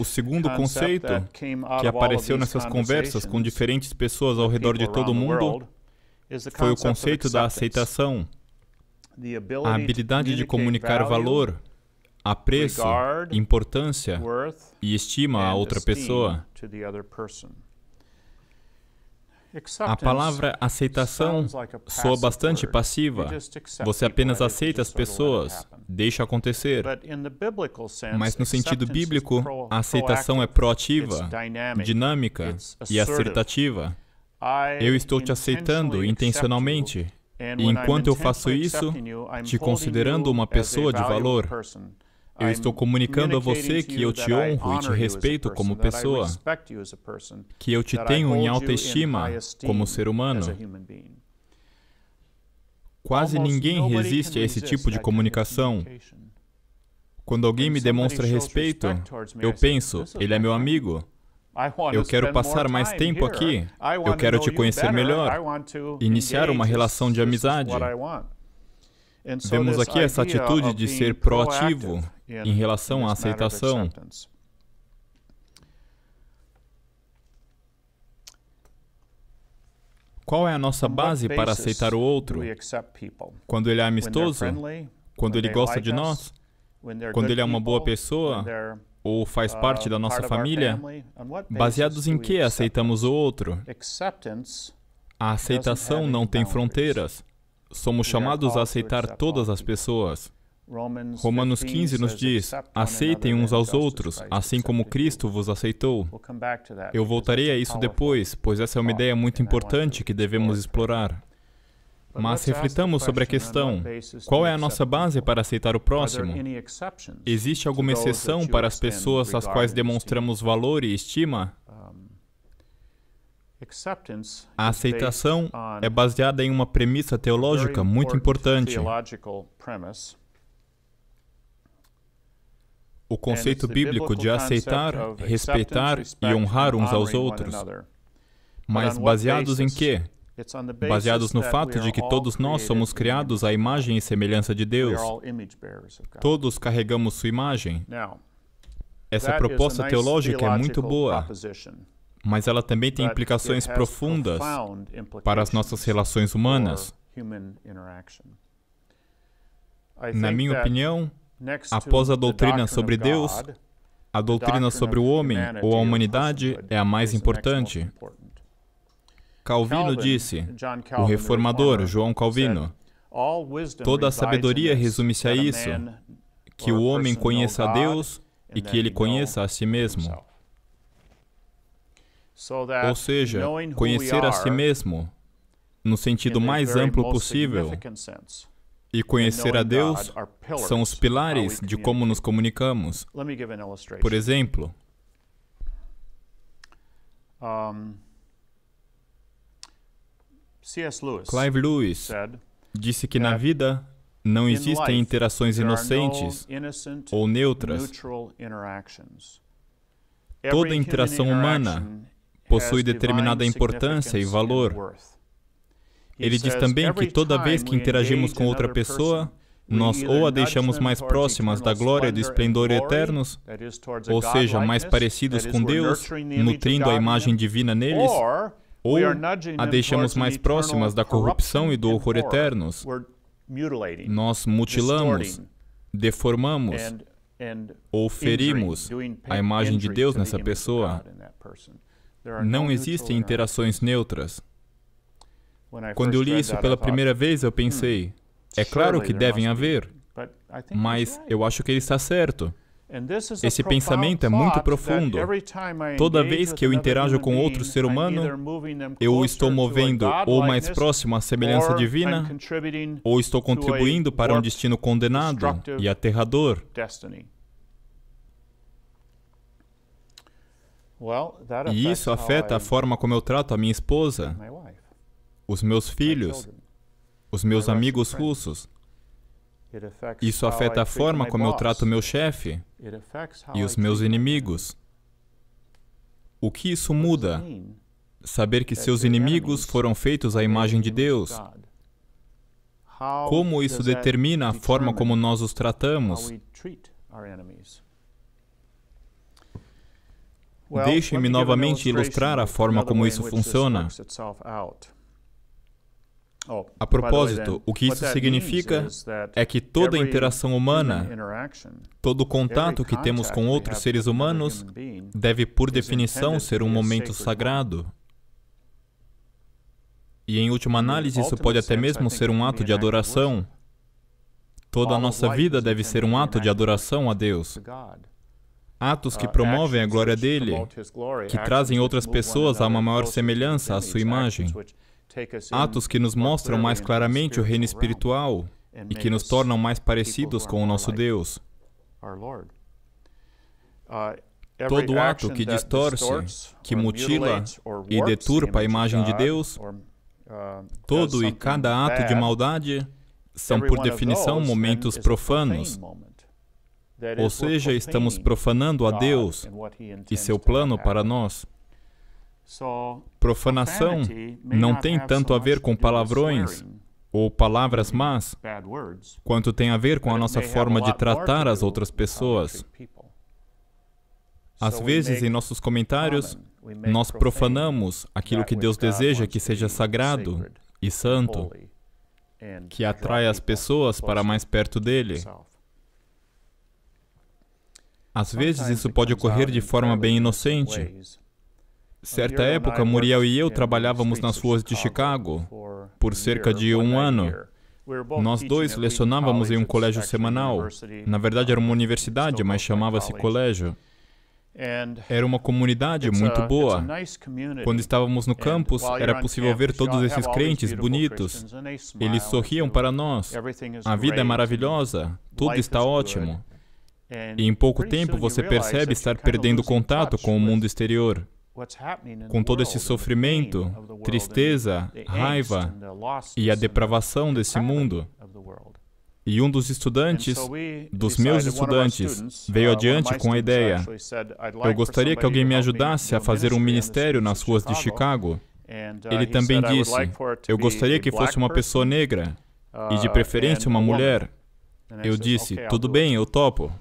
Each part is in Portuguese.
O segundo conceito que apareceu nessas conversas com diferentes pessoas ao redor de todo o mundo foi o conceito da aceitação, a habilidade de comunicar valor, apreço, importância e estima a outra pessoa. A palavra aceitação soa bastante passiva. Você apenas aceita as pessoas, deixa acontecer. Mas no sentido bíblico, a aceitação é proativa, dinâmica e assertativa. Eu estou te aceitando intencionalmente. E enquanto eu faço isso, te considerando uma pessoa de valor, eu estou comunicando a você que eu te honro e te respeito como pessoa, que eu te tenho em alta estima como ser humano. Quase ninguém resiste a esse tipo de comunicação. Quando alguém me demonstra respeito, eu penso, ele é meu amigo. Eu quero passar mais tempo aqui. Eu quero te conhecer melhor. Iniciar uma relação de amizade. Vemos aqui essa atitude de ser proativo em relação à aceitação. Qual é a nossa base para aceitar o outro? Quando ele é amistoso? Quando ele gosta de nós? Quando ele é uma boa pessoa? Ou faz uh, parte da nossa família? Baseados em que aceitamos o outro? A aceitação não tem fronteiras somos chamados a aceitar todas as pessoas. Romanos 15 nos diz: aceitem uns aos outros, assim como Cristo vos aceitou. Eu voltarei a isso depois, pois essa é uma ideia muito importante que devemos explorar. Mas reflitamos sobre a questão: qual é a nossa base para aceitar o próximo? Existe alguma exceção para as pessoas às quais demonstramos valor e estima? A aceitação é baseada em uma premissa teológica muito importante. O conceito bíblico de aceitar, respeitar e honrar uns aos outros. Mas baseados em quê? Baseados no fato de que todos nós somos criados à imagem e semelhança de Deus. Todos carregamos sua imagem. Essa proposta teológica é muito boa mas ela também tem implicações profundas para as nossas relações humanas. Na minha opinião, após a doutrina sobre Deus, a doutrina sobre o homem ou a humanidade é a mais importante. Calvino disse, o reformador João Calvino, toda a sabedoria resume-se a isso: que o homem conheça a Deus e que ele conheça a si mesmo. Ou seja, conhecer a si mesmo no sentido mais amplo possível e conhecer a Deus são os pilares de como nos comunicamos. Por exemplo, Clive Lewis disse que na vida não existem interações inocentes ou neutras. Toda interação humana possui determinada importância e valor. Ele diz também que toda vez que interagimos com outra pessoa, nós ou a deixamos mais próximas da glória e do esplendor eternos, ou seja, mais parecidos com Deus, nutrindo a imagem divina neles, ou a deixamos mais próximas da corrupção e do horror eternos. Nós mutilamos, deformamos ou ferimos a imagem de Deus nessa pessoa. Não existem interações neutras. Quando eu li isso pela primeira vez, eu pensei: hmm, é claro que devem haver, mas eu acho que ele está certo. Esse pensamento é muito profundo. Toda vez que eu interajo com outro ser humano, eu o estou movendo ou mais próximo à semelhança divina, ou estou contribuindo para um destino condenado e aterrador. E isso afeta a forma como eu trato a minha esposa, os meus filhos, os meus amigos russos. Isso afeta a forma como eu trato meu chefe e os meus inimigos. O que isso muda? Saber que seus inimigos foram feitos à imagem de Deus. Como isso determina a forma como nós os tratamos? Deixem-me novamente ilustrar a forma como isso funciona. Oh, a propósito, o que isso significa é que toda interação humana, todo contato que temos com outros seres humanos, deve, por definição, ser um momento sagrado. E, em última análise, isso pode até mesmo ser um ato de adoração. Toda a nossa vida deve ser um ato de adoração a Deus atos que uh, promovem a glória dele, que trazem outras pessoas a uma maior semelhança à sua imagem, atos que nos mostram mais claramente o reino espiritual e que nos tornam mais parecidos com o nosso Deus. Uh, todo ato que distorce, que mutila e deturpa a imagem de Deus, uh, todo e cada ato de maldade são, por definição, momentos profanos. Ou seja, estamos profanando a Deus e seu plano para nós. Profanação não tem tanto a ver com palavrões ou palavras mm, más, quanto tem a ver com a nossa forma de tratar as outras pessoas. Às vezes, em nossos comentários, nós profanamos aquilo que Deus deseja que seja sagrado e santo, que atrai as pessoas para mais perto dele. Às vezes isso pode ocorrer de forma bem inocente. Certa época, Muriel e eu trabalhávamos nas ruas de Chicago por cerca de um ano. Nós dois lecionávamos em um colégio semanal. Na verdade, era uma universidade, mas chamava-se colégio. Era uma comunidade muito boa. Quando estávamos no campus, era possível ver todos esses crentes bonitos. Eles sorriam para nós. A vida é maravilhosa, tudo está ótimo. E em pouco tempo você percebe estar perdendo contato com o mundo exterior. Com todo esse sofrimento, tristeza, raiva e a depravação desse mundo. E um dos estudantes, dos meus estudantes, uh, veio adiante com a ideia: eu gostaria que alguém me ajudasse a fazer um ministério nas ruas de Chicago. Uh, Ele também disse: eu gostaria que fosse uma pessoa negra, e de uh, preferência uma mulher. Eu disse: tudo bem, eu topo.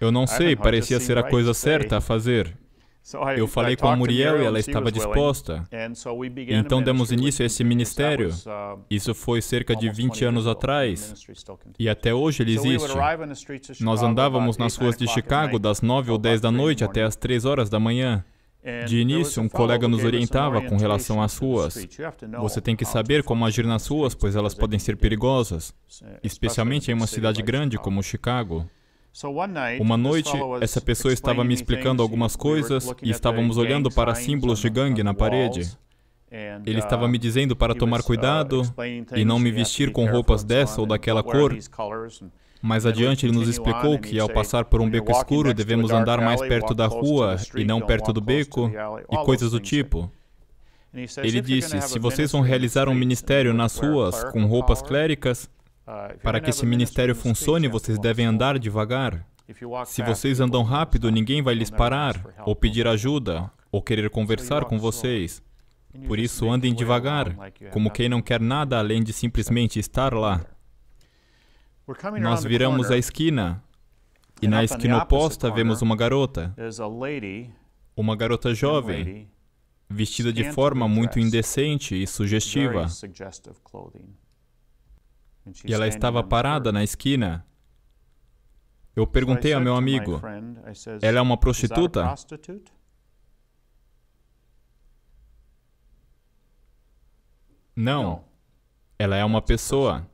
Eu não sei, parecia ser a coisa certa a fazer. Eu falei com a Muriel e ela estava disposta. Então demos início a esse ministério. Uh, Isso foi cerca de 20 anos atrás. E até hoje ele existe. Nós andávamos nas ruas de Chicago das 9 ou 10 da noite até as 3 horas da manhã. De início, um colega nos orientava com relação às ruas. Você tem que saber como agir nas ruas, pois elas podem ser perigosas, uh, especialmente em uma cidade grande como Chicago. Uma noite, essa pessoa estava me explicando algumas coisas e estávamos olhando para símbolos de gangue na parede. Ele estava me uh, dizendo para tomar uh, cuidado e não me vestir com roupas dessa ou daquela cor. Mais adiante, ele nos explicou que, ao passar por um beco escuro, devemos andar mais perto da rua e não perto do beco, e coisas do tipo. Ele disse: se vocês vão realizar um ministério nas ruas com roupas cléricas, ah, Para que esse ministério funcione, vocês devem andar devagar. Se vocês andam rápido, ninguém vai lhes parar, ou pedir ajuda, ou querer conversar com vocês. Por isso, andem devagar, como quem não quer nada além de simplesmente estar lá. Nós viramos a esquina, e na esquina oposta vemos uma garota. Uma garota jovem, vestida de forma muito indecente e sugestiva. E ela estava parada na esquina. Eu perguntei ao meu amigo: Ela é uma prostituta? Não. Ela é uma pessoa.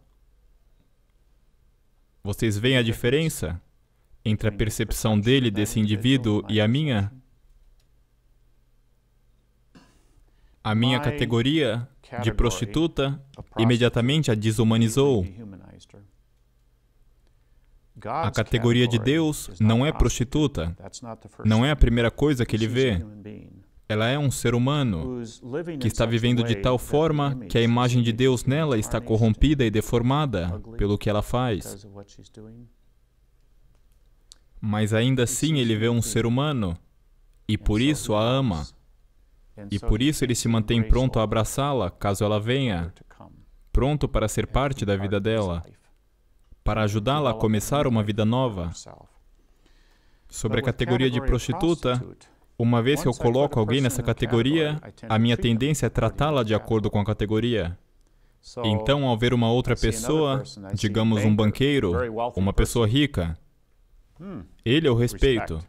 Vocês veem a diferença entre a percepção dele, desse indivíduo, e a minha? A minha categoria de prostituta, imediatamente a desumanizou. A categoria de Deus não é prostituta, não é a primeira coisa que ele vê. Ela é um ser humano que está vivendo de tal forma que a imagem de Deus nela está corrompida e deformada pelo que ela faz. Mas ainda assim ele vê um ser humano e por isso a ama. E por isso ele se mantém pronto a abraçá-la caso ela venha, pronto para ser parte da vida dela, para ajudá-la a começar uma vida nova. Sobre a categoria de prostituta, uma vez que eu coloco alguém nessa categoria, a minha tendência é tratá-la de acordo com a categoria. Então, ao ver uma outra pessoa, digamos um banqueiro, uma pessoa rica, hmm. ele eu respeito,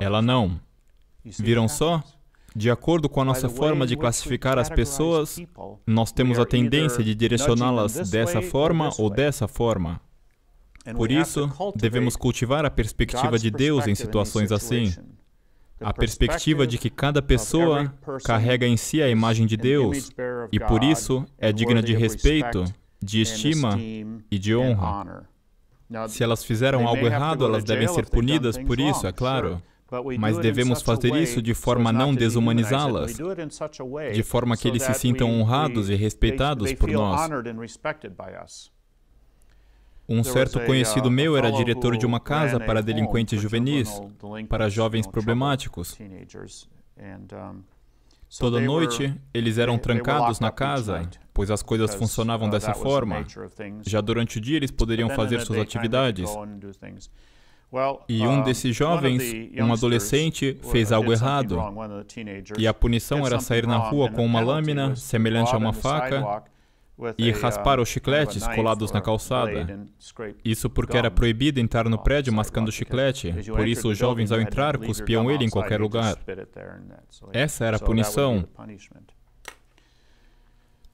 ela não. Viram só? De acordo com a nossa forma de classificar as pessoas, nós temos a tendência de direcioná-las dessa forma ou dessa forma. Por isso, devemos cultivar a perspectiva de Deus em situações assim. A perspectiva de que cada pessoa carrega em si a imagem de Deus e, por isso, é digna de respeito, de estima e de honra. Se elas fizeram algo errado, elas devem ser punidas por isso, é claro. Mas devemos fazer isso de forma a não desumanizá-las, de forma que eles se sintam honrados e respeitados por nós. Um certo conhecido uh, meu era diretor de uma casa para delinquentes juvenis, para jovens problemáticos. Toda noite, eles eram trancados na casa, pois as coisas funcionavam uh, dessa forma. Já durante o dia, eles poderiam fazer suas atividades. E um desses jovens, um adolescente, fez algo errado. E a punição era sair na rua com uma lâmina semelhante a uma faca e raspar os uh, chicletes colados na calçada. Isso porque era proibido entrar no oh, prédio mascando chiclete, por isso os jovens, ao entrar, cuspiam ele em qualquer lugar. Essa era a punição.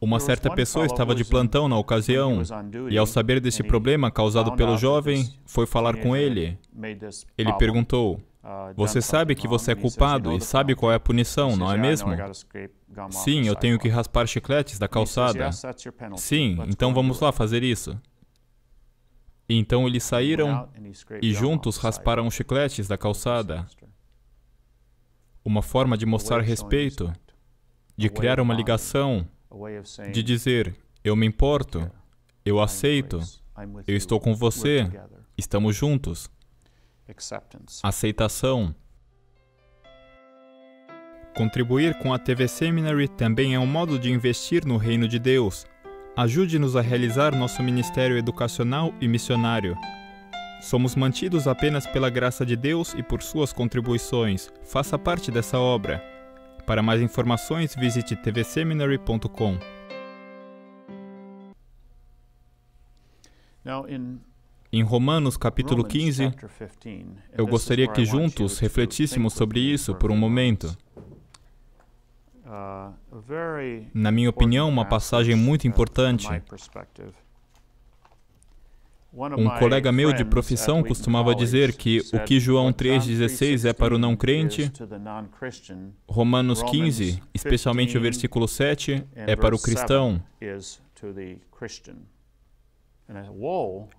Uma certa pessoa estava de plantão na ocasião e, ao saber desse problema causado pelo jovem, foi falar com ele. Ele perguntou: uh, Você sabe que você é culpado e sabe qual é a punição, não é mesmo? Sim, eu tenho que raspar chicletes da calçada. Sim, então vamos lá fazer isso. Então eles saíram e juntos rasparam os chicletes da calçada. Uma forma de mostrar respeito, de criar uma ligação de dizer: Eu me importo, eu aceito, eu estou com você, estamos juntos. Aceitação. Contribuir com a TV Seminary também é um modo de investir no reino de Deus. Ajude-nos a realizar nosso ministério educacional e missionário. Somos mantidos apenas pela graça de Deus e por suas contribuições. Faça parte dessa obra. Para mais informações, visite tvseminary.com. Em Romanos capítulo 15, eu gostaria que juntos refletíssemos sobre isso por um momento. Uh, Na minha opinião, uma passagem muito importante um colega meu de profissão costumava dizer que o que João 3,16 é para o não crente, Romanos 15, especialmente o versículo 7, é para o cristão.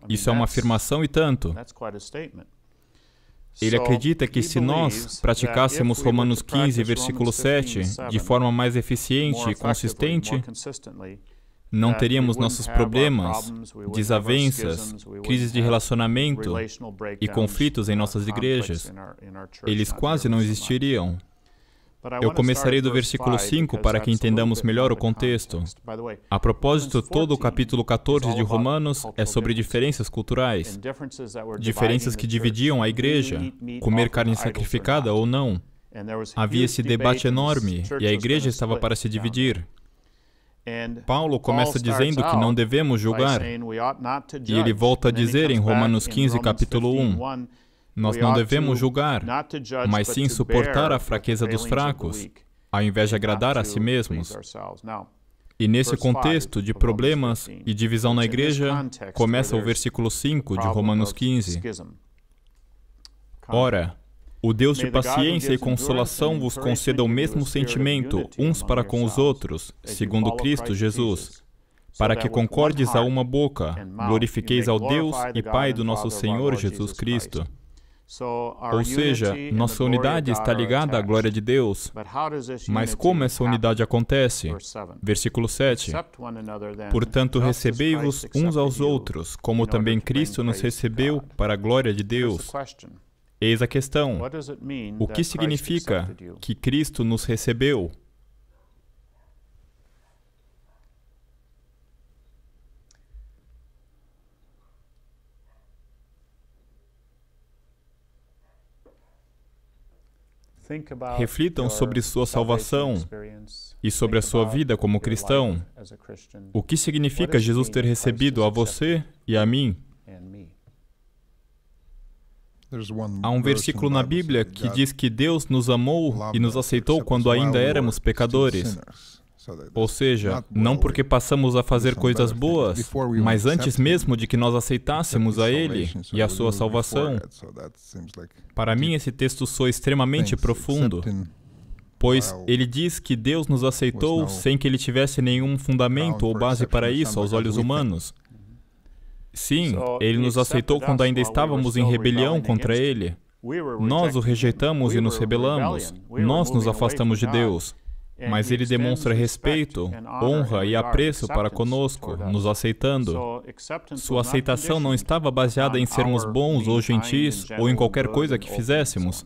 Isso é uma afirmação e tanto. Ele acredita que se nós praticássemos Romanos 15, versículo 7, de forma mais eficiente e consistente, não teríamos nossos problemas, desavenças, crises de relacionamento e conflitos em uh, nossas igrejas. Eles quase não existiriam. Eu começarei do versículo 5 para que entendamos melhor o contexto. A propósito, todo o capítulo 14 de Romanos é sobre diferenças culturais, diferenças que dividiam a igreja, comer carne sacrificada ou não. Havia esse debate enorme e a igreja estava para se dividir. Paulo começa dizendo que não devemos julgar, e ele volta a dizer em Romanos 15, capítulo 1, nós não devemos julgar, mas sim suportar a fraqueza dos fracos, ao invés de agradar a si mesmos. E nesse contexto de problemas e divisão na igreja, começa o versículo 5 de Romanos 15. Ora, o Deus de paciência e consolação vos conceda o mesmo sentimento uns para com os outros, segundo Cristo Jesus, para que concordes a uma boca, glorifiqueis ao Deus e Pai do nosso Senhor Jesus Cristo. Ou seja, nossa unidade está ligada à glória de Deus. Mas como essa unidade acontece? Versículo 7. Portanto, recebei-vos uns aos outros, como também Cristo nos recebeu para a glória de Deus. Eis a questão: o que significa que Cristo nos recebeu? Reflitam sobre sua salvação e sobre a sua vida como cristão. O que significa Jesus ter recebido a você e a mim? Há um versículo na Bíblia que diz que Deus nos amou e nos aceitou quando ainda éramos pecadores. Ou seja, não porque passamos a fazer coisas boas, mas antes mesmo de que nós aceitássemos a Ele e a sua salvação. Para mim, esse texto soa extremamente profundo, pois ele diz que Deus nos aceitou sem que ele tivesse nenhum fundamento ou base para isso aos olhos humanos. Sim, ele nos aceitou quando ainda estávamos em rebelião contra ele. Nós o rejeitamos e nos rebelamos. Nós nos afastamos de Deus. Mas ele demonstra respeito, honra e apreço para conosco, nos aceitando. Sua aceitação não estava baseada em sermos bons ou gentis ou em qualquer coisa que fizéssemos.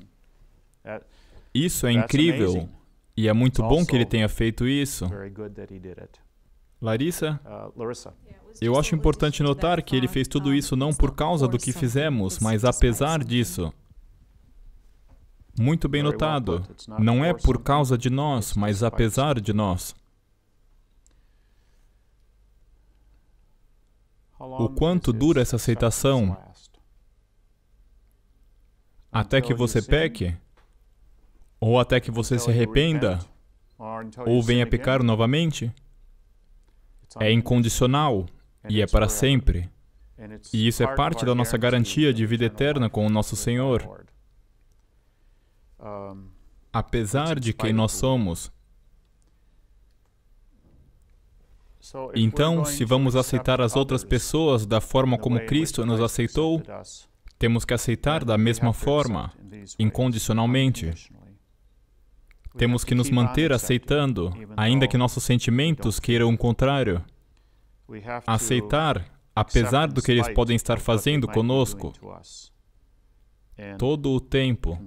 Isso é incrível e é muito bom que ele tenha feito isso. Larissa? Uh, eu acho importante notar que ele fez tudo isso não por causa do que fizemos, mas apesar disso. Muito bem notado. Não é por causa de nós, mas apesar de nós. O quanto dura essa aceitação? Até que você peque? Ou até que você se arrependa? Ou venha pecar novamente? É incondicional e é para sempre. E isso é parte da nossa garantia de vida eterna com o nosso Senhor. Apesar de quem nós somos. Então, se vamos aceitar as outras pessoas da forma como Cristo nos aceitou, temos que aceitar da mesma forma, incondicionalmente. Temos que nos manter aceitando, ainda que nossos sentimentos queiram o contrário aceitar, apesar do que eles podem estar fazendo conosco todo o tempo.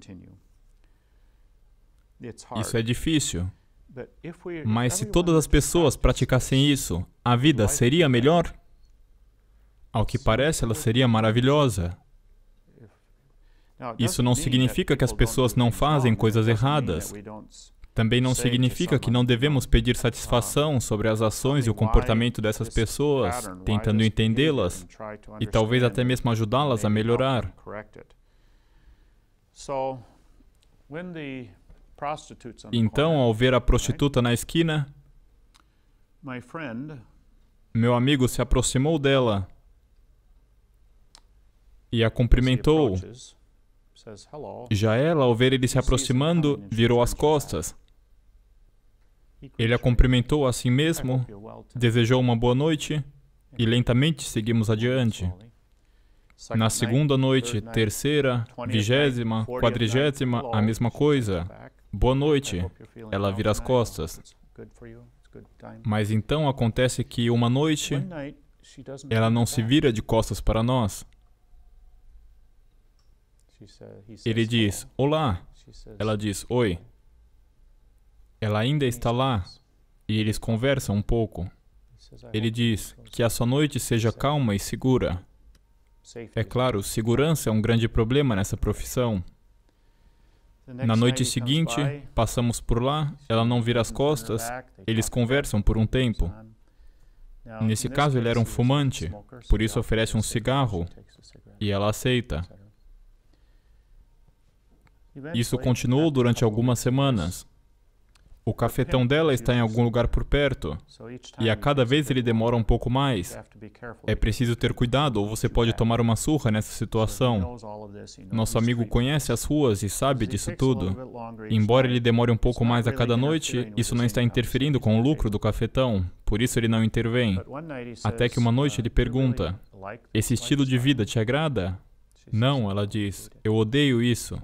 Isso é difícil. Mas se todas as pessoas praticassem isso, a vida seria melhor? Ao que parece, ela seria maravilhosa. Isso não significa que as pessoas não fazem coisas erradas. Também não significa que não devemos pedir satisfação sobre as ações e o comportamento dessas pessoas, tentando entendê-las e talvez até mesmo ajudá-las a melhorar. Então, ao ver a prostituta na esquina, meu amigo se aproximou dela e a cumprimentou. Já ela, ao ver ele se aproximando, virou as costas. Ele a cumprimentou a si mesmo, desejou uma boa noite e lentamente seguimos adiante. Na segunda noite, terceira, vigésima, quadrigésima, a mesma coisa. Boa noite. Ela vira as costas. Mas então acontece que uma noite, ela não se vira de costas para nós. Ele diz, Olá. Ela diz, Oi. Ela ainda está lá e eles conversam um pouco. Ele diz que a sua noite seja calma e segura. É claro, segurança é um grande problema nessa profissão. Na noite seguinte, passamos por lá, ela não vira as costas, eles conversam por um tempo. Nesse caso, ele era um fumante, por isso oferece um cigarro e ela aceita. Isso continuou durante algumas semanas. O cafetão dela está em algum lugar por perto. E a cada vez ele demora um pouco mais. É preciso ter cuidado, ou você pode tomar uma surra nessa situação. Nosso amigo conhece as ruas e sabe disso tudo. Embora ele demore um pouco mais a cada noite, isso não está interferindo com o lucro do cafetão, por isso ele não intervém. Até que uma noite ele pergunta: Esse estilo de vida te agrada? Não, ela diz, eu odeio isso.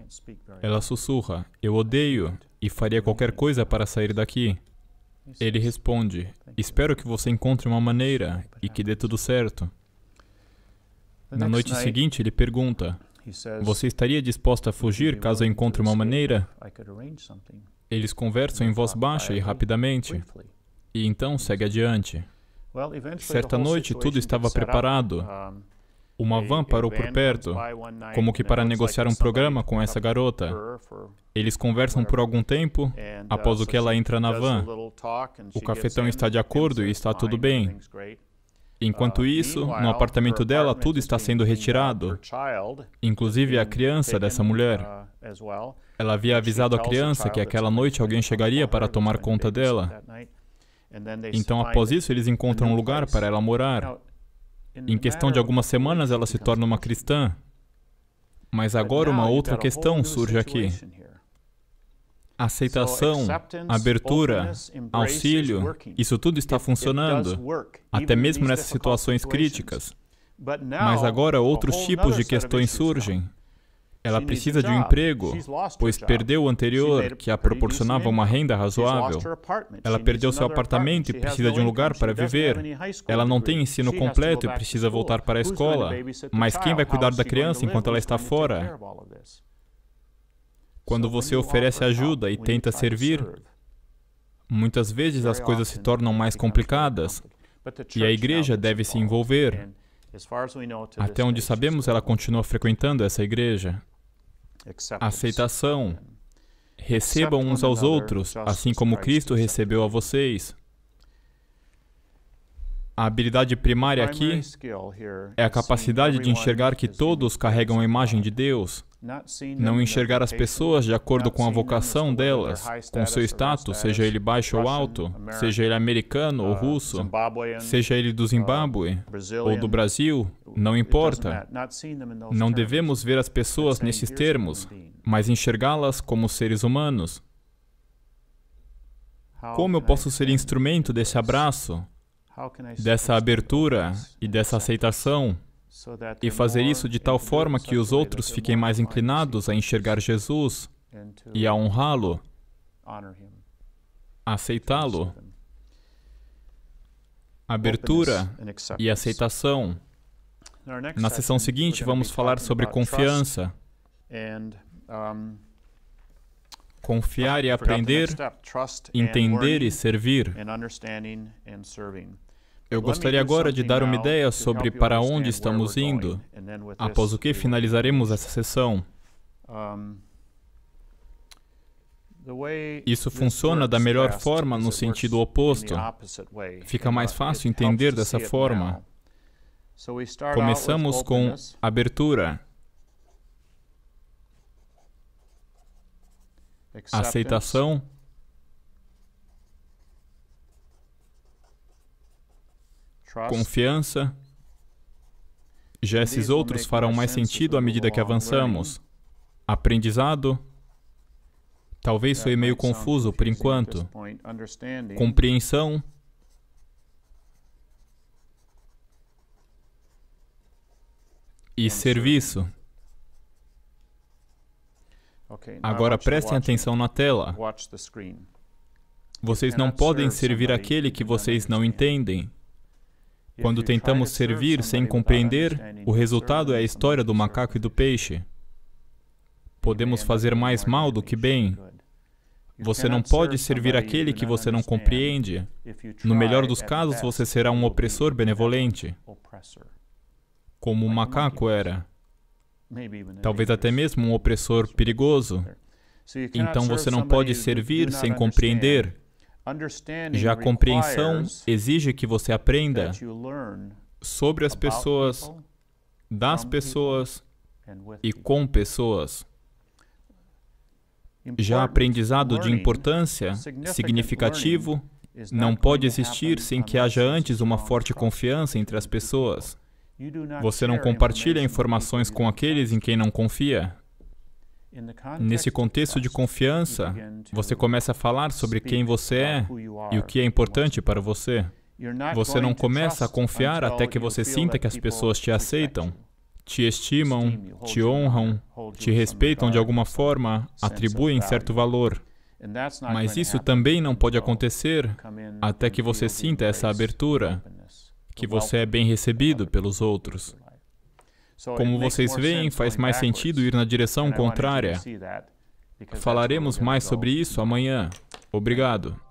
Ela sussurra, eu odeio e faria qualquer coisa para sair daqui. Ele responde, espero que você encontre uma maneira e que dê tudo certo. Na noite seguinte, ele pergunta, você estaria disposta a fugir caso eu encontre uma maneira? Eles conversam em voz baixa e rapidamente. E então segue adiante. Certa noite, tudo estava preparado. Uma van parou por perto, como que para negociar um programa com essa garota. Eles conversam por algum tempo, após uh, o que ela entra na van. O cafetão está de acordo e está tudo bem. Enquanto uh, isso, no apartamento dela, tudo está sendo retirado, inclusive a criança dessa mulher. Uh, ela havia avisado a criança que aquela noite alguém chegaria para tomar conta dela. Então, após isso, eles encontram um lugar para ela morar. Em questão de algumas semanas, ela se torna uma cristã. Mas agora uma outra questão surge aqui. Aceitação, abertura, auxílio, isso tudo está funcionando, até mesmo nessas situações críticas. Mas agora outros tipos de questões surgem, ela precisa de um emprego, pois perdeu o anterior, que a proporcionava uma renda razoável. Ela perdeu seu apartamento e precisa de um lugar para viver. Ela não tem ensino completo e precisa voltar para a escola. Mas quem vai cuidar da criança enquanto ela está fora? Quando você oferece ajuda e tenta servir, muitas vezes as coisas se tornam mais complicadas e a igreja deve se envolver. Até onde sabemos, ela continua frequentando essa igreja. Aceitação. É. Recebam uns aos outros, assim como Cristo recebeu a vocês. A habilidade primária aqui é a capacidade de enxergar que todos carregam a imagem de Deus. Não enxergar as pessoas de acordo com a vocação delas, com seu status, seja ele baixo ou alto, seja ele americano ou uh, russo, seja ele do uh, Zimbábue ou do Brasil, não importa. Não devemos ver as pessoas nesses termos, mas enxergá-las como seres humanos. Como eu posso ser instrumento desse abraço, dessa abertura e dessa aceitação? e fazer isso de tal forma que os outros fiquem mais inclinados a enxergar Jesus e a honrá-lo, aceitá-lo. Abertura e aceitação. Na sessão seguinte, vamos falar sobre confiança. Confiar e aprender, entender e servir. Eu gostaria agora de dar uma ideia sobre para onde estamos indo, após o que finalizaremos essa sessão. Isso funciona da melhor forma no sentido oposto. Fica mais fácil entender dessa forma. Começamos com abertura, aceitação confiança. Já esses outros farão mais sentido à medida que avançamos. Aprendizado. Talvez foi meio confuso por enquanto. Compreensão. E serviço. Agora prestem atenção na tela. Vocês não podem servir aquele que vocês não entendem. Quando tentamos servir sem compreender, o resultado é a história do macaco e do peixe. Podemos fazer mais mal do que bem. Você não pode servir aquele que você não compreende. No melhor dos casos, você será um opressor benevolente, como o macaco era. Talvez até mesmo um opressor perigoso. Então você não pode servir sem compreender. Já a compreensão exige que você aprenda sobre as pessoas, das pessoas e com pessoas. Já aprendizado de importância, significativo, não pode existir sem que haja antes uma forte confiança entre as pessoas. Você não compartilha informações com aqueles em quem não confia. Nesse contexto de confiança, você começa a falar sobre quem você é e o que é importante para você. Você não começa a confiar até que você sinta que as pessoas te aceitam, te estimam, te honram, te respeitam de alguma forma, atribuem certo valor. Mas isso também não pode acontecer até que você sinta essa abertura, que você é bem recebido pelos outros. Como vocês veem, faz mais sentido ir na direção contrária. Falaremos mais sobre isso amanhã. Obrigado.